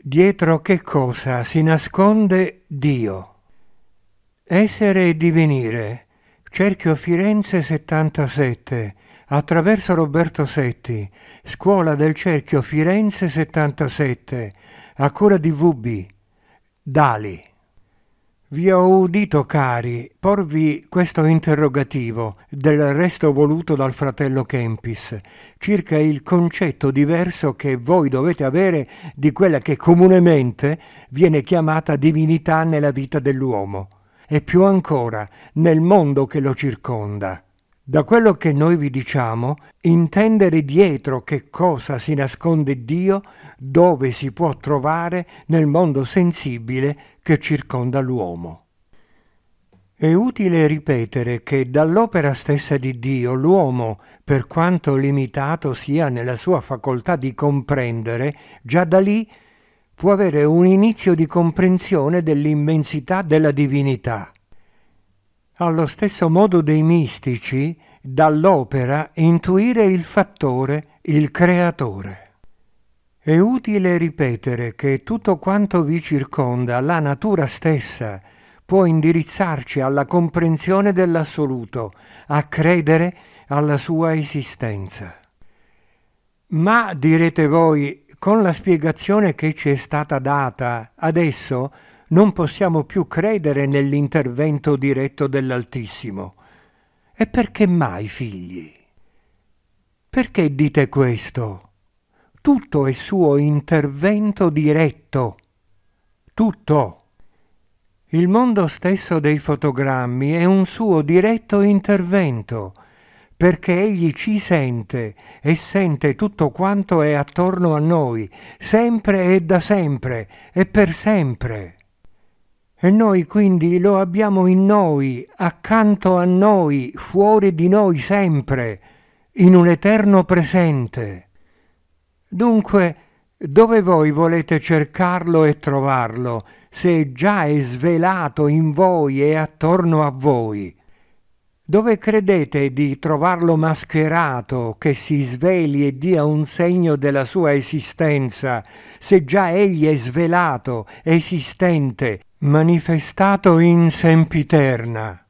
Dietro che cosa si nasconde Dio? Essere e divenire. Cerchio Firenze 77. Attraverso Roberto Setti. Scuola del Cerchio Firenze 77. A cura di VB. Dali. Vi ho udito, cari, porvi questo interrogativo, del resto voluto dal fratello Kempis, circa il concetto diverso che voi dovete avere di quella che comunemente viene chiamata divinità nella vita dell'uomo e più ancora nel mondo che lo circonda. Da quello che noi vi diciamo, intendere dietro che cosa si nasconde Dio, dove si può trovare nel mondo sensibile che circonda l'uomo. È utile ripetere che dall'opera stessa di Dio l'uomo, per quanto limitato sia nella sua facoltà di comprendere, già da lì può avere un inizio di comprensione dell'immensità della divinità allo stesso modo dei mistici, dall'opera intuire il fattore, il creatore. È utile ripetere che tutto quanto vi circonda, la natura stessa, può indirizzarci alla comprensione dell'assoluto, a credere alla sua esistenza. Ma, direte voi, con la spiegazione che ci è stata data, adesso non possiamo più credere nell'intervento diretto dell'Altissimo. E perché mai, figli? Perché dite questo? Tutto è suo intervento diretto. Tutto. Il mondo stesso dei fotogrammi è un suo diretto intervento, perché egli ci sente e sente tutto quanto è attorno a noi, sempre e da sempre e per sempre. E noi quindi lo abbiamo in noi, accanto a noi, fuori di noi sempre, in un eterno presente. Dunque, dove voi volete cercarlo e trovarlo, se già è svelato in voi e attorno a voi? Dove credete di trovarlo mascherato, che si sveli e dia un segno della sua esistenza, se già egli è svelato, esistente, manifestato in sempiterna